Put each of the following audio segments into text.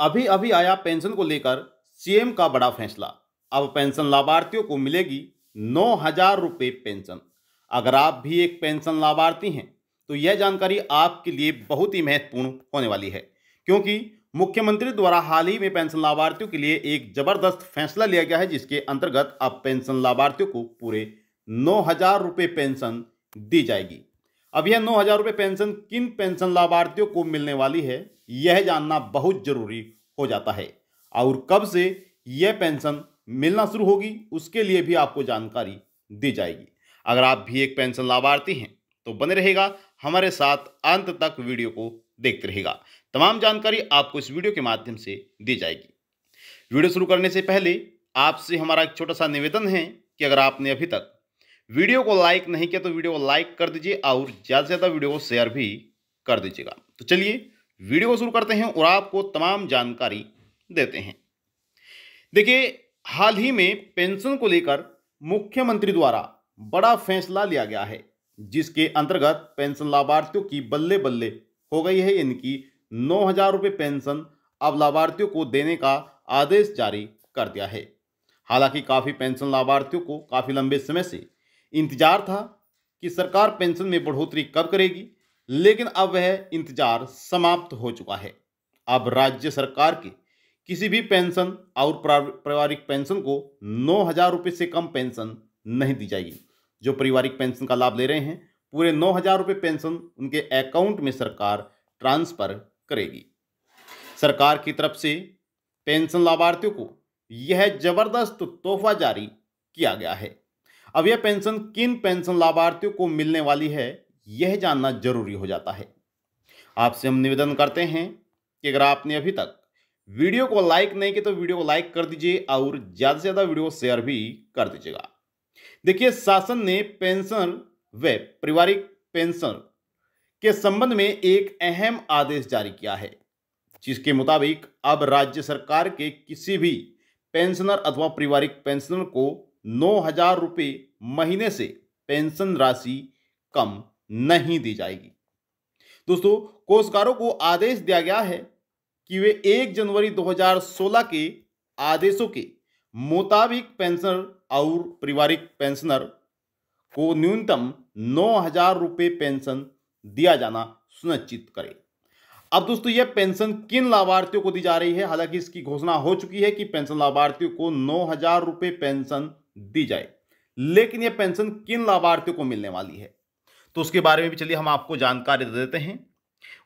अभी अभी आया पेंशन को लेकर सीएम का बड़ा फैसला अब पेंशन लाभार्थियों को मिलेगी नौ हजार रुपये पेंशन अगर आप भी एक पेंशन लाभार्थी हैं तो यह जानकारी आपके लिए बहुत ही महत्वपूर्ण होने वाली है क्योंकि मुख्यमंत्री द्वारा हाल ही में पेंशन लाभार्थियों के लिए एक जबरदस्त फैसला लिया गया है जिसके अंतर्गत अब पेंशन लाभार्थियों को पूरे नौ हजार रुपये पेंशन दी जाएगी अब यह नौ हजार रुपये पेंशन किन पेंशन लाभार्थियों को मिलने वाली है यह जानना बहुत जरूरी हो जाता है और कब से यह पेंशन मिलना शुरू होगी उसके लिए भी आपको जानकारी दी जाएगी अगर आप भी एक पेंशन लाभार्थी हैं तो बने रहेगा हमारे साथ अंत तक वीडियो को देखते रहेगा तमाम जानकारी आपको इस वीडियो के माध्यम से दी जाएगी वीडियो शुरू करने से पहले आपसे हमारा एक छोटा सा निवेदन है कि अगर आपने अभी तक वीडियो को लाइक नहीं किया तो वीडियो को लाइक कर दीजिए और ज़्यादा से ज़्यादा वीडियो को शेयर भी कर दीजिएगा तो चलिए वीडियो को शुरू करते हैं और आपको तमाम जानकारी देते हैं देखिए हाल ही में पेंशन को लेकर मुख्यमंत्री द्वारा बड़ा फैसला लिया गया है जिसके अंतर्गत पेंशन लाभार्थियों की बल्ले बल्ले हो गई है इनकी नौ हजार रुपये पेंशन अब लाभार्थियों को देने का आदेश जारी कर दिया है हालांकि काफ़ी पेंशन लाभार्थियों को काफ़ी लंबे समय से इंतजार था कि सरकार पेंशन में बढ़ोतरी कब करेगी लेकिन अब वह इंतजार समाप्त हो चुका है अब राज्य सरकार के किसी भी पेंशन और पारिवारिक पेंशन को नौ हजार रुपये से कम पेंशन नहीं दी जाएगी जो पारिवारिक पेंशन का लाभ ले रहे हैं पूरे नौ हजार रुपये पेंशन उनके अकाउंट में सरकार ट्रांसफर करेगी सरकार की तरफ से पेंशन लाभार्थियों को यह जबरदस्त तोहफा जारी किया गया है अब यह पेंशन किन पेंशन लाभार्थियों को मिलने वाली है यह जानना जरूरी हो जाता है आपसे हम निवेदन करते हैं कि अगर आपने अभी तक वीडियो को लाइक नहीं किया तो वीडियो को लाइक कर दीजिए और ज़्यादा से ज़्यादा वीडियो शेयर भी कर दीजिएगा देखिए शासन ने पेंशन व पारिवारिक पेंशन के संबंध में एक अहम आदेश जारी किया है जिसके मुताबिक अब राज्य सरकार के किसी भी पेंशनर अथवा पारिवारिक पेंशनर को नौ हजार रुपये महीने से पेंशन राशि कम नहीं दी जाएगी दोस्तों कोषकारों को आदेश दिया गया है कि वे 1 जनवरी 2016 के आदेशों के मुताबिक पेंशनर और पारिवारिक पेंशनर को न्यूनतम नौ हजार रुपये पेंशन दिया जाना सुनिश्चित करें अब दोस्तों यह पेंशन किन लाभार्थियों को दी जा रही है हालांकि इसकी घोषणा हो चुकी है कि पेंशन लाभार्थियों को नौ हजार रुपये पेंशन दी जाए लेकिन यह पेंशन किन लाभार्थियों को मिलने वाली है तो उसके बारे में भी चलिए हम आपको जानकारी दे देते हैं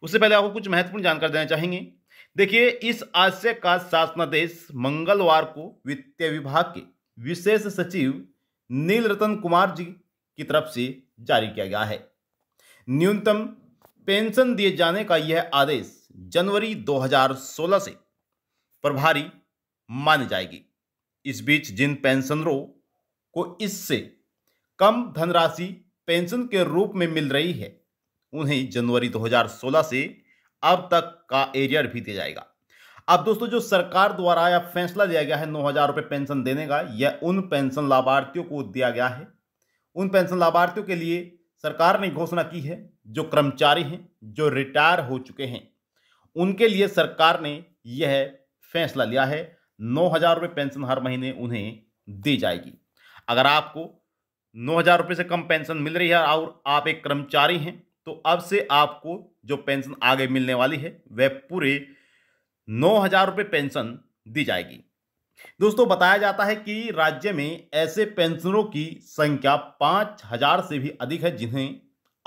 उससे पहले आपको कुछ महत्वपूर्ण जानकारी देना चाहेंगे देखिए इस आशय का शासनादेश मंगलवार को वित्तीय विभाग के विशेष सचिव नील रतन कुमार जी की तरफ से जारी किया गया है न्यूनतम पेंशन दिए जाने का यह आदेश जनवरी 2016 से प्रभारी मानी जाएगी इस बीच जिन पेंशनरों को इससे कम धनराशि पेंशन के रूप में मिल रही है उन्हें जनवरी 2016 से अब तक का एरियर भी दिया जाएगा अब दोस्तों जो सरकार द्वारा यह फैसला लिया गया है नौ हजार रुपये पेंशन देने का यह उन पेंशन लाभार्थियों को दिया गया है उन पेंशन लाभार्थियों के लिए सरकार ने घोषणा की है जो कर्मचारी हैं जो रिटायर हो चुके हैं उनके लिए सरकार ने यह फैसला लिया है नौ हजार रुपये पेंशन हर महीने उन्हें दी जाएगी अगर आपको नौ हज़ार रुपये से कम पेंशन मिल रही है और आप एक कर्मचारी हैं तो अब से आपको जो पेंशन आगे मिलने वाली है वह पूरे नौ हज़ार रुपये पेंशन दी जाएगी दोस्तों बताया जाता है कि राज्य में ऐसे पेंशनरों की संख्या पाँच हज़ार से भी अधिक है जिन्हें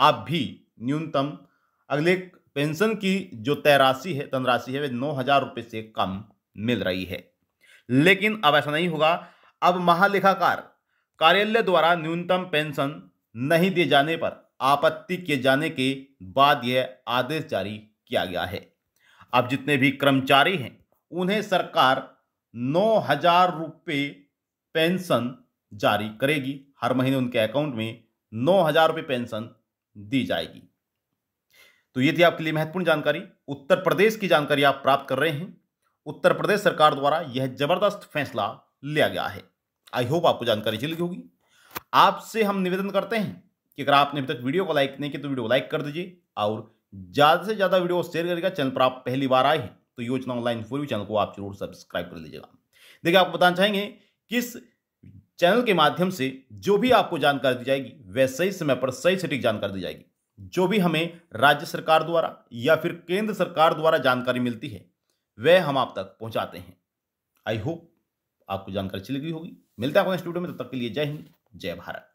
आप भी न्यूनतम अगले पेंशन की जो तय राशि है धनराशि है वह नौ हज़ार रुपये से कम मिल रही है लेकिन अब ऐसा नहीं होगा अब महालेखाकार कार्यालय द्वारा न्यूनतम पेंशन नहीं दिए जाने पर आपत्ति किए जाने के बाद यह आदेश जारी किया गया है अब जितने भी कर्मचारी हैं उन्हें सरकार नौ हजार रुपये पेंशन जारी करेगी हर महीने उनके अकाउंट में नौ हजार रुपये पेंशन दी जाएगी तो ये थी आपके लिए महत्वपूर्ण जानकारी उत्तर प्रदेश की जानकारी आप प्राप्त कर रहे हैं उत्तर प्रदेश सरकार द्वारा यह जबरदस्त फैसला लिया गया है आई होप आपको जानकारी चली होगी आपसे हम निवेदन करते हैं कि अगर आपने अभी तक वीडियो को लाइक नहीं किया तो वीडियो को लाइक कर दीजिए और ज़्यादा से ज़्यादा वीडियो शेयर करेगा चैनल पर आप पहली बार आए हैं तो योजना ऑनलाइन फोर चैनल को आप जरूर सब्सक्राइब कर लीजिएगा देखिए आपको बताना चाहेंगे किस चैनल के माध्यम से जो भी आपको जानकारी दी जाएगी वह सही समय पर सही सटीक जानकारी दी जाएगी जो भी हमें राज्य सरकार द्वारा या फिर केंद्र सरकार द्वारा जानकारी मिलती है वह हम आप तक पहुंचाते हैं आई होप आपको जानकारी चली गई होगी मिलता है स्टूडियो में तब तक के लिए जय हिंद जय भारत